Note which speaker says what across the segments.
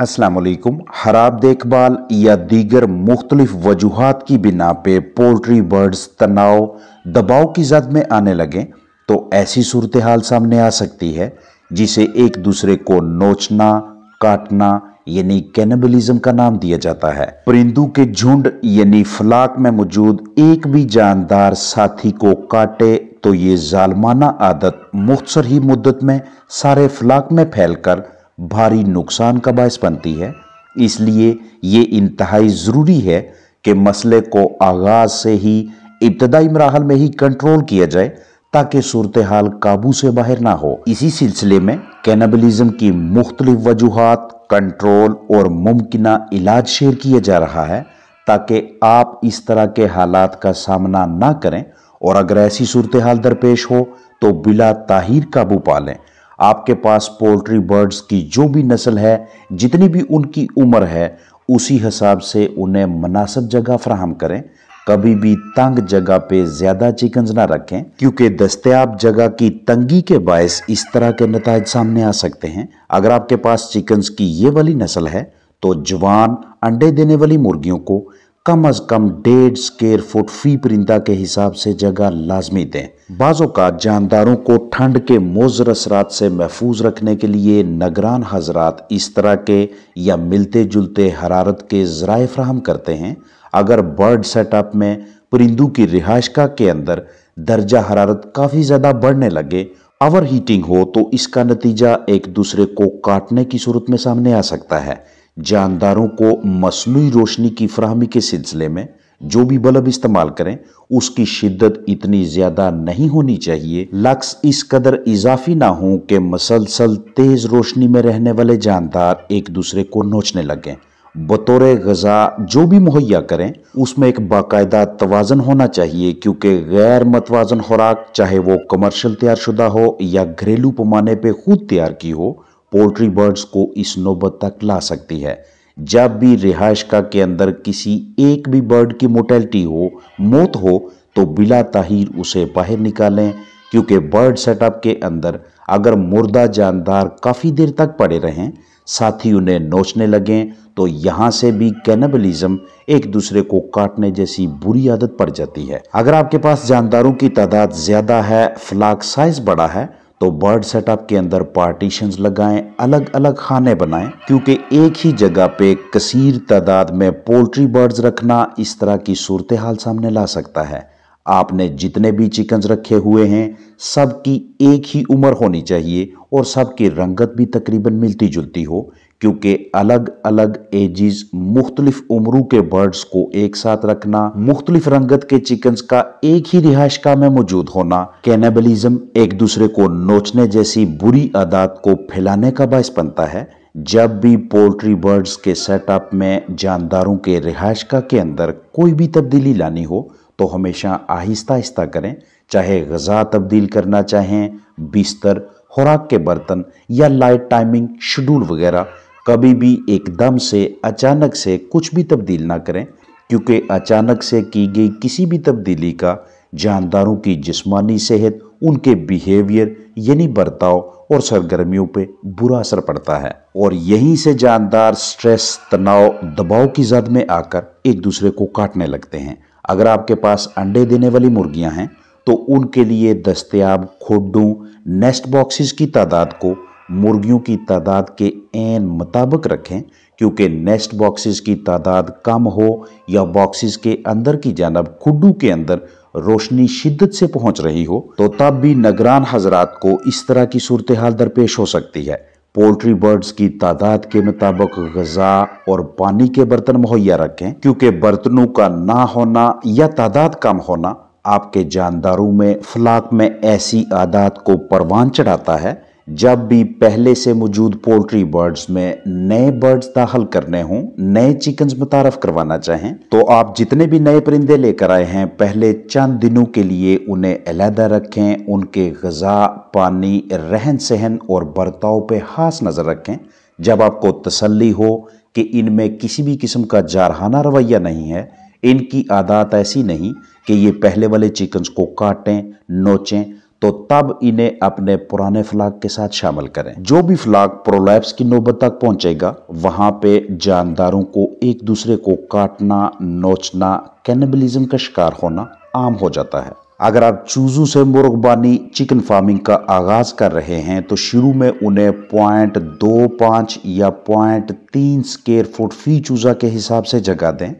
Speaker 1: असलकुम खराब देखभाल या दीगर मुख्तलिफ वजूहत की बिना पे पोल्ट्री बर्ड्स तनाव दबाव की जद में आने लगें तो ऐसी सूरत हाल सामने आ सकती है जिसे एक दूसरे को नोचना काटना यानी कैनबलिज्म का नाम दिया जाता है परिंदू के झुंड यानी फलाक में मौजूद एक भी जानदार साथी को काटे तो ये जालमाना आदत मुख्तर ही मुद्दत में सारे फलाक में फैलकर भारी नुकसान का बायस बनती है इसलिए ये इंतहाई ज़रूरी है कि मसले को आगाज़ से ही इब्तदाई मराहल में ही कंट्रोल किया जाए ताकि सूरत हाल काबू से बाहर ना हो इसी सिलसिले में कैनबलिज़म की मुख्तलिफ वजूहत कंट्रोल और मुमकिन इलाज शेयर किया जा रहा है ताकि आप इस तरह के हालात का सामना ना करें और अगर ऐसी सूरत हाल दरपेश हो तो बिला ताहिर काबू पा लें आपके पास पोल्ट्री बर्ड्स की जो भी नस्ल है जितनी भी उनकी उम्र है उसी हिसाब से उन्हें मुनासब जगह फ्राहम करें कभी भी तंग जगह पे ज़्यादा चिकन्स ना रखें क्योंकि दस्तयाब जगह की तंगी के बायस इस तरह के नतज सामने आ सकते हैं अगर आपके पास चिकन्स की ये वाली नस्ल है तो जवान अंडे देने वाली मुर्गियों को कम अज कम डेढ़ स्केयर फुट फी परिंदा के हिसाब से जगह लाजमी दें बाज़ों का जानदारों को ठंड के मोजर असरात से महफूज रखने के लिए नगरान हजरात इस तरह के या मिलते जुलते हरारत के ज़राए फ्राहम करते हैं अगर बर्ड सेटअप में परिंदू की रिहाइशका के अंदर दर्जा हरारत काफ़ी ज़्यादा बढ़ने लगे ओवर हीटिंग हो तो इसका नतीजा एक दूसरे को काटने की सूरत में सामने आ सकता है जानदारों को मसनू रोशनी की फ्राहमी के सिलसिले में जो भी बल्ब इस्तेमाल करें उसकी शिद्दत इतनी ज़्यादा नहीं होनी चाहिए लक्स इस कदर इजाफी ना हो कि मसलसल तेज़ रोशनी में रहने वाले जानदार एक दूसरे को नोचने लगें बतौर गज़ा जो भी मुहैया करें उसमें एक बाकायदा तोज़न होना चाहिए क्योंकि गैर मतवाजन खुराक चाहे वो कमर्शल तैयार शुदा हो या घरेलू पैमाने पर खुद तैयार की हो पोल्ट्री बर्ड्स को इस नौबत तक ला सकती है जब भी रिहायश का के अंदर किसी एक भी बर्ड की मोटेलिटी हो मौत हो तो बिला ताहिर उसे बाहर निकालें क्योंकि बर्ड सेटअप के अंदर अगर मुर्दा जानदार काफ़ी देर तक पड़े रहें साथी उन्हें नोचने लगें तो यहाँ से भी कैनबलिज्म एक दूसरे को काटने जैसी बुरी आदत पड़ जाती है अगर आपके पास जानदारों की तादाद ज़्यादा है फ्लाक साइज बड़ा है तो बर्ड सेटअप के अंदर पार्टीशंस लगाएं अलग अलग खाने बनाएं क्योंकि एक ही जगह पे कसीर तादाद में पोल्ट्री बर्ड्स रखना इस तरह की सूरत हाल सामने ला सकता है आपने जितने भी चिकन्स रखे हुए हैं सबकी एक ही उम्र होनी चाहिए और सबकी रंगत भी तकरीबन मिलती जुलती हो क्योंकि अलग अलग एजिस मुख्तलिफ उम्रों के बर्ड्स को एक साथ रखना मुख्तलिफ रंगत के चिकन का एक ही का में मौजूद होना कैनेबलिज्म एक दूसरे को नोचने जैसी बुरी आदात को फैलाने का बायस बनता है जब भी पोल्ट्री बर्ड्स के सेटअप में जानदारों के का के अंदर कोई भी तब्दीली लानी हो तो हमेशा आहिस्ता आहिस्ता करें चाहे गज़ा तब्दील करना चाहें बिस्तर खुराक के बर्तन या लाइट टाइमिंग शेड्यूल वगैरह कभी भी एकदम से अचानक से कुछ भी तब्दील ना करें क्योंकि अचानक से की गई किसी भी तब्दीली का जानदारों की जिस्मानी सेहत उनके बिहेवियर यानी बर्ताव और सरगर्मियों पे बुरा असर पड़ता है और यहीं से जानदार स्ट्रेस तनाव दबाव की जद में आकर एक दूसरे को काटने लगते हैं अगर आपके पास अंडे देने वाली मुर्गियां हैं तो उनके लिए दस्तियाब खोडों नेस्ट बॉक्सेस की तादाद को मुर्गियों की तादाद के एन मुताबिक रखें क्योंकि नेस्ट बॉक्सेस की तादाद कम हो या बॉक्सेस के अंदर की जानब खुडू के अंदर रोशनी शिद्दत से पहुंच रही हो तो तब भी नगरान हजरात को इस तरह की सूरत हाल दरपेश हो सकती है पोल्ट्री बर्ड्स की तादाद के मुताबिक गजा और पानी के बर्तन मुहैया रखें क्योंकि बर्तनों का ना होना या तादाद कम होना आपके जानदारों में फ्लाक में ऐसी आदात को परवान चढ़ाता है जब भी पहले से मौजूद पोल्ट्री बर्ड्स में नए बर्ड्स दाखिल करने हों नए चिकन मुतारफ करवाना चाहें तो आप जितने भी नए परिंदे लेकर आए हैं पहले चंद दिनों के लिए उन्हें अलहदा रखें उनके गजा पानी रहन सहन और बर्ताव पर खास नज़र रखें जब आपको तसल्ली हो कि इनमें किसी भी किस्म का जारहाना रवैया नहीं है इनकी आदात ऐसी नहीं कि ये पहले वाले चिकन्स को काटें नोचें तो तब इन्हें अपने पुराने फ्लाग के साथ शामिल करें जो भी फ्लाग प्रोलैप्स की नौबत तक पहुंचेगा वहां पे जानदारों को एक दूसरे को काटना नोचना कैनिबलिज्म का शिकार होना आम हो जाता है अगर आप चूजू से मुर्गबानी चिकन फार्मिंग का आगाज कर रहे हैं तो शुरू में उन्हें पॉइंट दो पाँच या पॉइंट तीन स्केयर फुट फी चूजा के हिसाब से जगह दें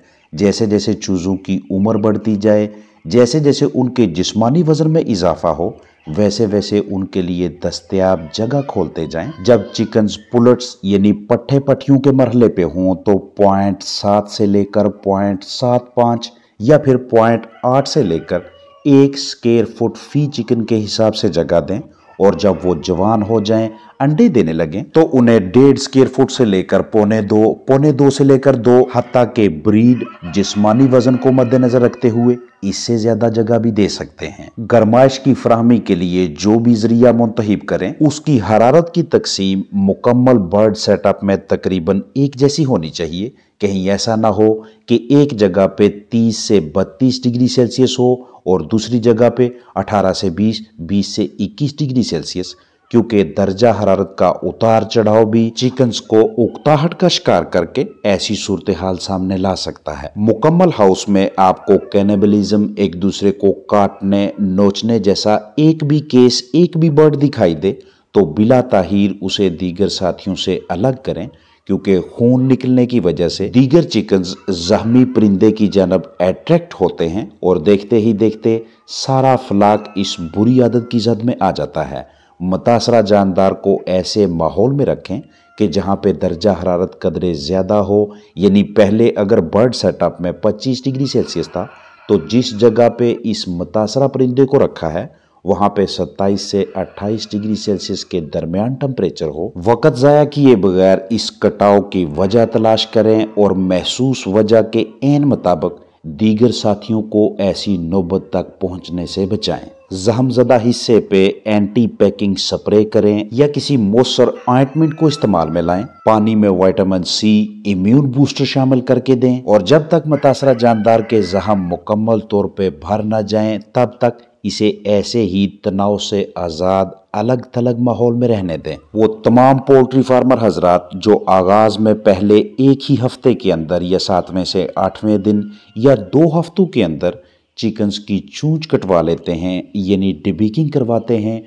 Speaker 1: जैसे जैसे चूजों की उम्र बढ़ती जाए जैसे जैसे उनके जिस्मानी वजन में इजाफा हो वैसे वैसे उनके लिए दस्तयाब जगह खोलते जाएं। जब चिकन पुलट्स यानी पट्ठे पट्टियों के मरहले पे हों तो पॉइंट सात से लेकर पॉइंट सात पाँच या फिर पॉइंट आठ से लेकर एक स्केयर फुट फी चिकन के हिसाब से जगह दें और जब वो जवान हो जाएं अंडे देने लगे तो उन्हें डेढ़ स्केयर फुट से लेकर पौने दो पौने दो से लेकर दो हत्या के ब्रीड जिस्मानी वजन को मद्देनजर रखते हुए इससे ज्यादा जगह भी दे सकते हैं गर्माइश की फ्राहमी के लिए जो भी जरिया मुंतब करें उसकी हरारत की तकसीम मुकम्मल बर्ड सेटअप में तकरीबन एक जैसी होनी चाहिए कहीं ऐसा ना हो कि एक जगह पे 30 से 32 डिग्री सेल्सियस हो और दूसरी जगह पे 18 से 20, 20 से 21 डिग्री सेल्सियस क्योंकि दर्जा हरारत का उतार चढ़ाव भी चिकन्स को उकताहट का शिकार करके ऐसी सूरत हाल सामने ला सकता है मुकम्मल हाउस में आपको कैनेबलिज्म एक दूसरे को काटने नोचने जैसा एक भी केस एक भी बर्ड दिखाई दे तो बिला ताहिर उसे दीगर साथियों से अलग करें क्योंकि खून निकलने की वजह से दीगर चिकन्स जहमी परिंदे की जानब अट्रैक्ट होते हैं और देखते ही देखते सारा फलाक इस बुरी आदत की जद में आ जाता है मतासरा जानदार को ऐसे माहौल में रखें कि जहाँ पे दर्जा हरारत कदरे ज़्यादा हो यानी पहले अगर बर्ड सेटअप में 25 डिग्री सेल्सियस था तो जिस जगह पे इस मतासरा परिंदे को रखा है वहाँ पे 27 से 28 डिग्री सेल्सियस के दरमियान टेम्परेचर हो वक़्त ज़ाया किए बगैर इस कटाव की वजह तलाश करें और महसूस वजह के एन मुताबिक दीगर साथियों को ऐसी नौबत तक पहुंचने से बचाएं जहमजदा हिस्से पे एंटी पैकिंग स्प्रे करें या किसी मोसर ऑइंटमेंट को इस्तेमाल में लाएं पानी में विटामिन सी इम्यून बूस्टर शामिल करके दें और जब तक मुतासरा जानदार के जहम मुकम्मल तौर पे भर न जाएं तब तक इसे ऐसे ही तनाव से आज़ाद अलग थलग माहौल में रहने दें वो तमाम पोल्ट्री फार्मर हजरात जो आगाज़ में पहले एक ही हफ्ते के अंदर या सातवें से आठवें दिन या दो हफ्तों के अंदर चिकन्स की चूँच कटवा लेते हैं यानी डिबिकिंग करवाते हैं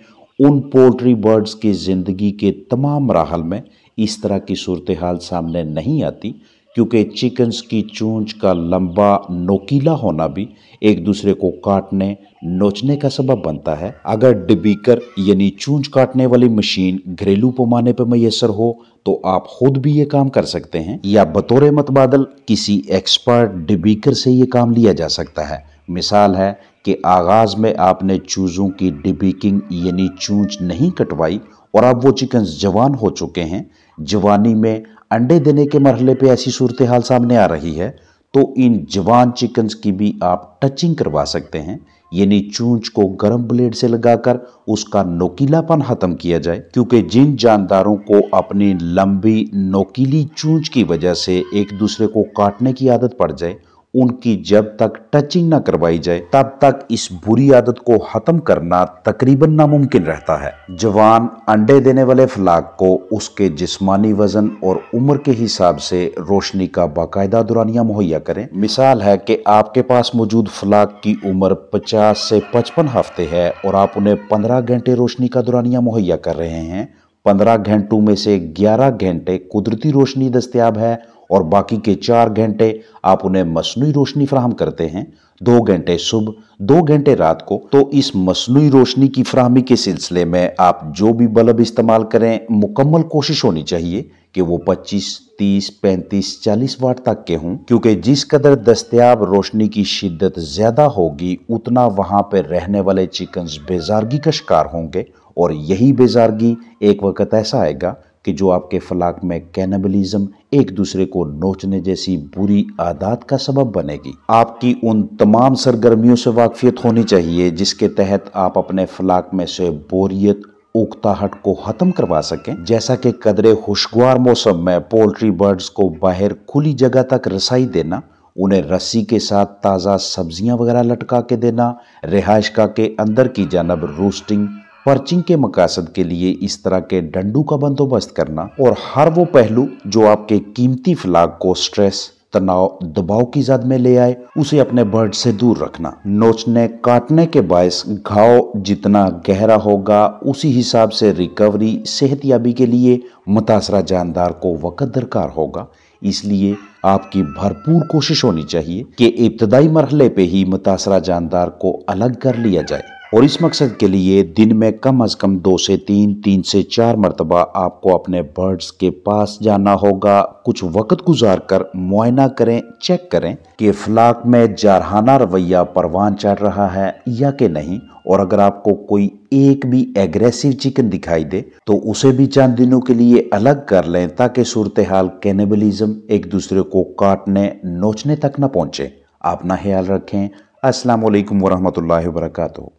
Speaker 1: उन पोल्ट्री बर्ड्स की ज़िंदगी के तमाम मराहल में इस तरह की सूरत हाल सामने नहीं आती क्योंकि चिकन्स की चूंच का लंबा नोकीला होना भी एक दूसरे को काटने नोचने का सबब बनता है अगर डिबीकर यानी चूंच काटने वाली मशीन घरेलू पैमाने पर मैसर हो तो आप खुद भी ये काम कर सकते हैं या बतौर मतबादल किसी एक्सपर्ट डिबीकर से ये काम लिया जा सकता है मिसाल है कि आगाज़ में आपने चूज़ों की डिबीकिंग यानी चूंच नहीं कटवाई और अब वो चिकन्स जवान हो चुके हैं जवानी में अंडे देने के मरहले पे ऐसी सूरत हाल सामने आ रही है तो इन जवान चिकन्स की भी आप टचिंग करवा सकते हैं यानी चूंच को गर्म ब्लेड से लगाकर उसका नोकीलापन खत्म किया जाए क्योंकि जिन जानदारों को अपनी लंबी नोकीली चूंच की वजह से एक दूसरे को काटने की आदत पड़ जाए उनकी जब तक टचिंग ना करवाई जाए तब तक इस बुरी आदत को खत्म करना तकरीबन नामुमकिन रहता है जवान अंडे देने वाले फलाक को उसके जिस्मानी वजन और उम्र के हिसाब से रोशनी का बाकायदा दुरानिया मुहैया करें मिसाल है कि आपके पास मौजूद फलाक की उम्र 50 से 55 हफ्ते है और आप उन्हें 15 घंटे रोशनी का दुरानिया मुहैया कर रहे हैं 15 घंटों में से 11 घंटे कुदरती रोशनी दस्तियाब है और बाकी के चार घंटे आप उन्हें मसनू रोशनी फ्राहम करते हैं दो घंटे सुबह दो घंटे रात को तो इस मसनू रोशनी की फ्राहमी के सिलसिले में आप जो भी बल्ब इस्तेमाल करें मुकम्मल कोशिश होनी चाहिए कि वो 25, 30, 35, 40 वाट तक के हों क्योंकि जिस कदर दस्तियाब रोशनी की शिद्दत ज़्यादा होगी उतना वहाँ पर रहने वाले चिकन्स बेजारगी का शिकार होंगे और यही बेजारगी एक वक्त ऐसा आएगा कि जो आपके फलाक में कैनबलिज़म एक दूसरे को नोचने जैसी बुरी आदत का सबब बनेगी आपकी उन तमाम सरगर्मियों से वाकफियत होनी चाहिए जिसके तहत आप अपने फलाक में से बोरियत उकताहट को ख़त्म करवा सकें जैसा कि कदरे खुशगवार मौसम में पोल्ट्री बर्ड्स को बाहर खुली जगह तक रसाई देना उन्हें रस्सी के साथ ताज़ा सब्जियां वगैरह लटका के देना रिहाइश का के अंदर की जानब रोस्टिंग पर्चिंग के मकासद के लिए इस तरह के डंडू का बंदोबस्त करना और हर वो पहलू जो आपके कीमती फ्लाग को स्ट्रेस तनाव दबाव की जद में ले आए उसे अपने बर्ड से दूर रखना नोचने काटने के बायस घाव जितना गहरा होगा उसी हिसाब से रिकवरी सेहत याबी के लिए मुतासरा जानदार को वक़्त दरकार होगा इसलिए आपकी भरपूर कोशिश होनी चाहिए कि इब्तदाई मरहले पे ही मुतासरा जानदार को अलग कर लिया जाए और इस मकसद के लिए दिन में कम अज़ कम दो से तीन तीन से चार मरतबा आपको अपने बर्ड्स के पास जाना होगा कुछ वक्त गुजार कर मुआयना करें चेक करें कि फ्लाक में जारहाना रवैया परवान चढ़ रहा है या कि नहीं और अगर आपको कोई एक भी एग्रेसिव चिकन दिखाई दे तो उसे भी चंद दिनों के लिए अलग कर लें ताकि सूरत हाल कैनबलिज्म एक दूसरे को काटने नोचने तक न पहुंचे अपना ख्याल रखें असलकम वरहमल वर्का